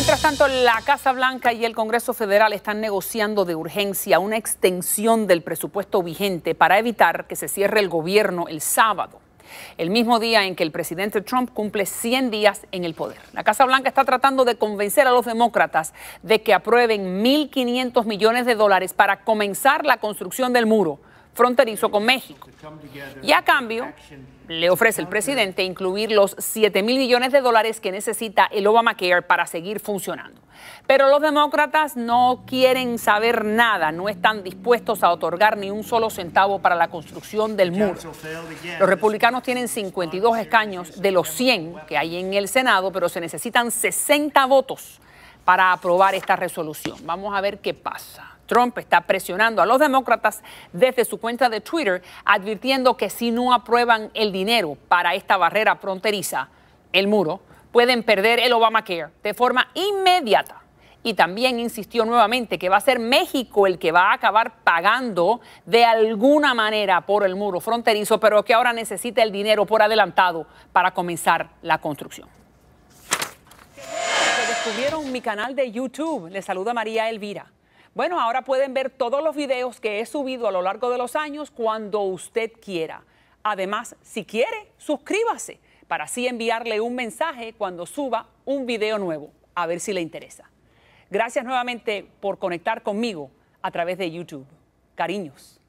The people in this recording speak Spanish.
Mientras tanto, la Casa Blanca y el Congreso Federal están negociando de urgencia una extensión del presupuesto vigente para evitar que se cierre el gobierno el sábado, el mismo día en que el presidente Trump cumple 100 días en el poder. La Casa Blanca está tratando de convencer a los demócratas de que aprueben 1.500 millones de dólares para comenzar la construcción del muro fronterizo con México. Y a cambio, le ofrece el presidente incluir los 7 mil millones de dólares que necesita el Obamacare para seguir funcionando. Pero los demócratas no quieren saber nada, no están dispuestos a otorgar ni un solo centavo para la construcción del muro. Los republicanos tienen 52 escaños de los 100 que hay en el Senado, pero se necesitan 60 votos para aprobar esta resolución. Vamos a ver qué pasa. Trump está presionando a los demócratas desde su cuenta de Twitter, advirtiendo que si no aprueban el dinero para esta barrera fronteriza, el muro, pueden perder el Obamacare de forma inmediata. Y también insistió nuevamente que va a ser México el que va a acabar pagando de alguna manera por el muro fronterizo, pero que ahora necesita el dinero por adelantado para comenzar la construcción. Subieron mi canal de YouTube. Les saluda María Elvira. Bueno, ahora pueden ver todos los videos que he subido a lo largo de los años cuando usted quiera. Además, si quiere, suscríbase para así enviarle un mensaje cuando suba un video nuevo, a ver si le interesa. Gracias nuevamente por conectar conmigo a través de YouTube. Cariños.